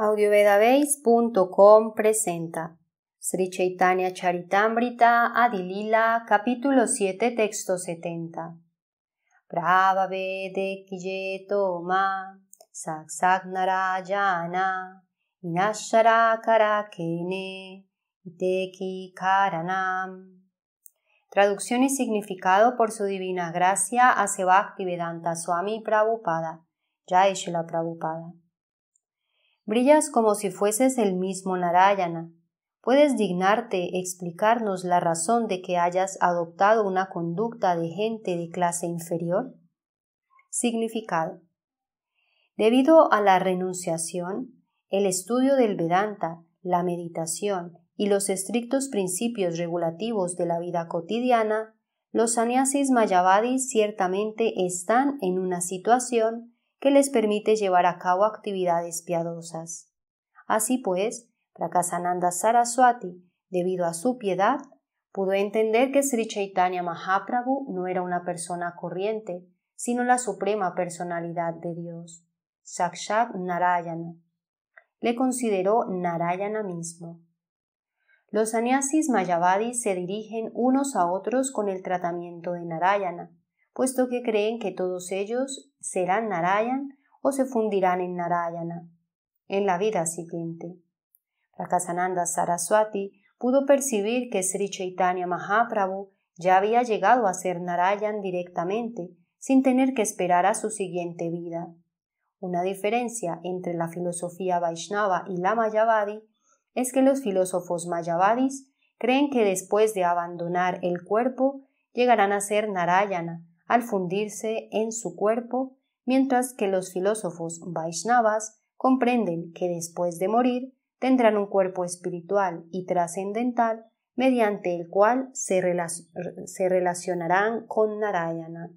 audiovedabase.com presenta Sri Chaitanya Charitamrita Adilila capítulo 7 texto 70 Vede kiyeto Ma kara kene, Iteki Karanam Traducción y significado por su divina gracia a Vedanta Swami Prabhupada es la Prabhupada Brillas como si fueses el mismo Narayana. ¿Puedes dignarte explicarnos la razón de que hayas adoptado una conducta de gente de clase inferior? Significado. Debido a la renunciación, el estudio del Vedanta, la meditación y los estrictos principios regulativos de la vida cotidiana, los sannyasis mayavadis ciertamente están en una situación que les permite llevar a cabo actividades piadosas. Así pues, Prakasananda Saraswati, debido a su piedad, pudo entender que Sri Chaitanya Mahaprabhu no era una persona corriente, sino la suprema personalidad de Dios, Sakshat Narayana. Le consideró Narayana mismo. Los sannyasis mayavadis se dirigen unos a otros con el tratamiento de Narayana, puesto que creen que todos ellos serán Narayan o se fundirán en Narayana en la vida siguiente. Rakasananda Saraswati pudo percibir que Sri Chaitanya Mahaprabhu ya había llegado a ser Narayan directamente, sin tener que esperar a su siguiente vida. Una diferencia entre la filosofía Vaishnava y la Mayavadi es que los filósofos Mayavadis creen que después de abandonar el cuerpo llegarán a ser Narayana, al fundirse en su cuerpo, mientras que los filósofos Vaishnavas comprenden que después de morir tendrán un cuerpo espiritual y trascendental mediante el cual se, se relacionarán con Narayana